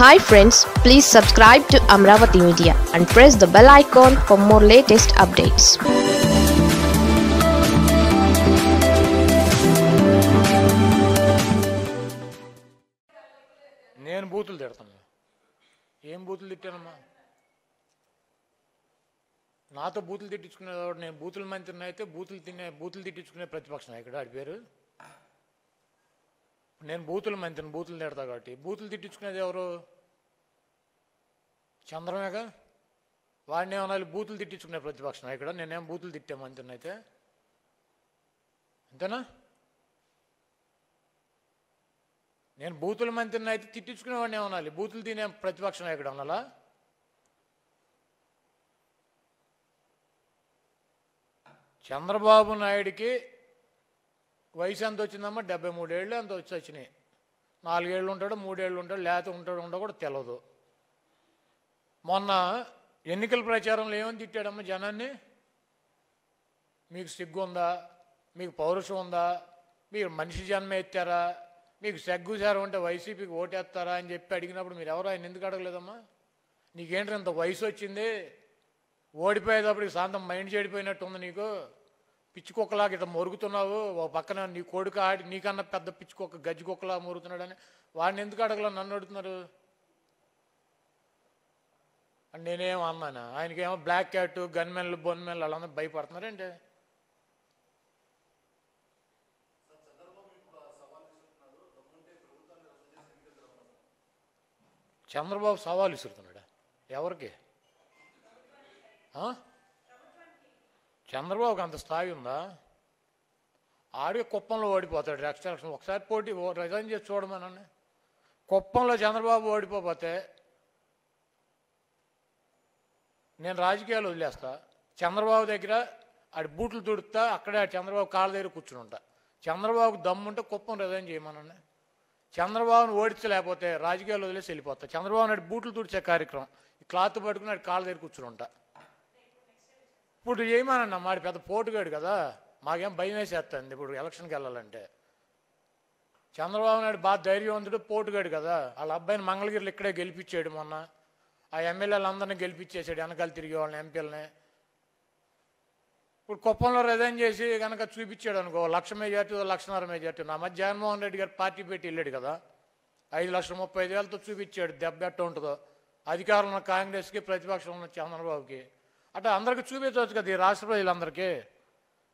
hi friends please subscribe to Amaravati Media and press the bell icon for more latest updates నేను బూతులు తిడతాను ఏం బూతులు తిట్టానమ్మా నాతో బూతులు తిట్టించుకునే నేను బూతుల మంత్రిని అయితే బూతులు తినే బూతులు తిట్టించుకునే ప్రతిపక్ష నాయకుడు ఆడి పేరు నేను బూతులు మంత్రిని బూతులు తిడతా కాబట్టి బూతులు తిట్టించుకునేది ఎవరు చంద్రమేగా వాడిని ఏమన్నా బూతులు తిట్టించుకునే ప్రతిపక్షం ఇక్కడ నేనేం బూతులు తిట్టే మంత్రిని అయితే అంతేనా నేను బూతుల మంత్రిని అయితే తిట్టించుకునేవాడిని ఏమనాలి బూతులు తినే ప్రతిపక్షం ఎక్కడ అనాలా చంద్రబాబు నాయుడికి వయసు ఎంత వచ్చిందమ్మా డెబ్బై మూడేళ్ళు ఎంత వచ్చి వచ్చినాయి నాలుగేళ్ళు ఉంటాడు మూడేళ్ళు ఉంటాడు లేత ఉంటాడు ఉండో కూడా తెలదు మొన్న ఎన్నికల ప్రచారంలో ఏమని తిట్టాడమ్మా జనాన్ని మీకు సిగ్గు ఉందా మీకు పౌరుషం ఉందా మీరు మనిషి జన్మ ఎత్తారా మీకు సెగ్గుసారం ఉంటే వైసీపీకి ఓటేస్తారా అని చెప్పి అడిగినప్పుడు మీరు ఎవరు ఆయన ఎందుకు అడగలేదమ్మా నీకేంటి ఇంత వయసు వచ్చింది ఓడిపోయేటప్పుడు శాంతం మైండ్ చెడిపోయినట్టు ఉంది నీకు పిచ్చుకొక్కలాగా ఇట్లా మొరుగుతున్నావు ఓ పక్కన నీ కొడుకు ఆడి నీకన్నా పెద్ద పిచ్చికొక్క గజ్జికొక్కలా మొరుగుతున్నాడని వాడిని ఎందుకు అడగల నన్ను అడుగుతున్నారు నేనేం అన్నాను ఆయనకేమో బ్లాక్ క్యాట్ గన్మెన్లు బొన్మెన్లు అలా భయపడుతున్నారేంటి చంద్రబాబు సవాలు విసురుతున్నాడా ఎవరికి చంద్రబాబుకి అంత స్థాయి ఉందా ఆడే కుప్పంలో ఓడిపోతాడు నెక్స్ట్ ఎలక్షన్ ఒకసారి పోటీ రిజైన్ చేసి చూడమనండి కుప్పంలో చంద్రబాబు ఓడిపోతే నేను రాజకీయాలు వదిలేస్తా చంద్రబాబు దగ్గర ఆడి బూట్లు తుడుతా అక్కడే చంద్రబాబు కాళ్ళ దగ్గర కూర్చుని ఉంటా చంద్రబాబుకు దమ్ముంటే కుప్పం రిజైన్ చేయమనండి చంద్రబాబును ఓడించలేకపోతే రాజకీయాలు వదిలేసి వెళ్ళిపోతా చంద్రబాబు నాడు బూట్లు తుడిచే కార్యక్రమం క్లాత్ పట్టుకుని నాడు కాళ్ళ దగ్గర కూర్చుని ఉంటా ఇప్పుడు ఏమనన్నా మాడి పెద్ద పోటుగాడు కదా మాకేం భయం వేసేస్తుంది ఇప్పుడు ఎలక్షన్కి వెళ్ళాలంటే చంద్రబాబు నాయుడు బాగా ధైర్యవంతుడు పోటుగాడు కదా వాళ్ళ అబ్బాయిని మంగళగిరిలో ఇక్కడే గెలిపించాడు మొన్న ఆ ఎమ్మెల్యేలందరినీ గెలిపించేసాడు వెనకాల తిరిగి వాళ్ళని ఎంపీలని ఇప్పుడు కుప్పంలో రిజైన్ చేసి కనుక చూపించాడు అనుకో లక్ష మెజార్టీ లక్షన్నర మెజార్టీ నా మధ్య జగన్మోహన్ రెడ్డి గారు పార్టీ పెట్టి వెళ్ళాడు కదా ఐదు లక్షల ముప్పై ఐదు వేలతో చూపించాడు దెబ్బ ఎట్ట ఉంటుందో అధికారంలో కాంగ్రెస్కి ప్రతిపక్షంలో చంద్రబాబుకి అట్లా అందరికీ చూపించవచ్చు కదా ఈ రాష్ట్ర ప్రజలందరికీ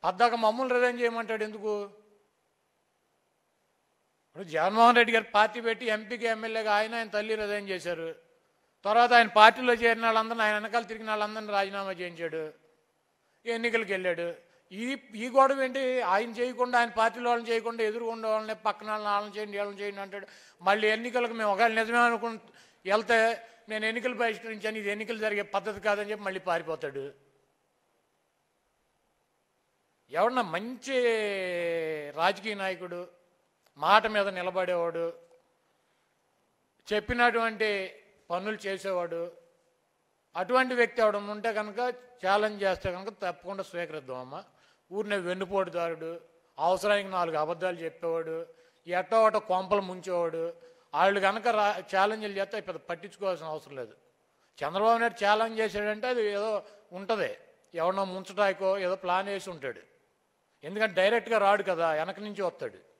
పద్దాక మమ్మల్ని రిజైన్ చేయమంటాడు ఎందుకు ఇప్పుడు జగన్మోహన్ రెడ్డి గారు పార్టీ పెట్టి ఎంపీకి ఎమ్మెల్యేగా ఆయన ఆయన తల్లి రిజైన్ చేశారు తర్వాత ఆయన పార్టీలో చేరిన వాళ్ళందరినీ ఆయన వెనకాల తిరిగిన వాళ్ళందరినీ రాజీనామా చేయించాడు ఎన్నికలకు వెళ్ళాడు ఈ ఈ గొడవ ఏంటి ఆయన చేయకుండా ఆయన పార్టీలో వాళ్ళని చేయకుండా ఎదురుకుండా వాళ్ళని పక్కన వాళ్ళని వాళ్ళని చేయండి వాళ్ళని చేయండి అంటాడు మళ్ళీ ఎన్నికలకు మేము ఒకవేళ నిజమే అనుకుని వెళ్తే నేను ఎన్నికలు బహిష్కరించాను ఇది ఎన్నికలు జరిగే పద్ధతి కాదని చెప్పి మళ్ళీ పారిపోతాడు ఎవరన్నా మంచి రాజకీయ నాయకుడు మాట మీద నిలబడేవాడు చెప్పినటువంటి పనులు చేసేవాడు అటువంటి వ్యక్తి అవడం ఉంటే కనుక ఛాలెంజ్ చేస్తే కనుక తప్పకుండా స్వీకరిద్దాం అమ్మా ఊరిని వెన్నుపోటుదారుడు అవసరానికి నాలుగు అబద్ధాలు చెప్పేవాడు ఎట్టో ఒకటో కొంపలు ముంచేవాడు వాళ్ళు కనుక రా ఛాలెంజ్లు చేస్తే పెద్ద పట్టించుకోవాల్సిన అవసరం లేదు చంద్రబాబు నాయుడు ఛాలెంజ్ చేశాడంటే అది ఏదో ఉంటుంది ఎవరినో ముంచటాయికో ఏదో ప్లాన్ వేసి ఉంటాడు ఎందుకంటే డైరెక్ట్గా రాడు కదా వెనక నుంచి వస్తాడు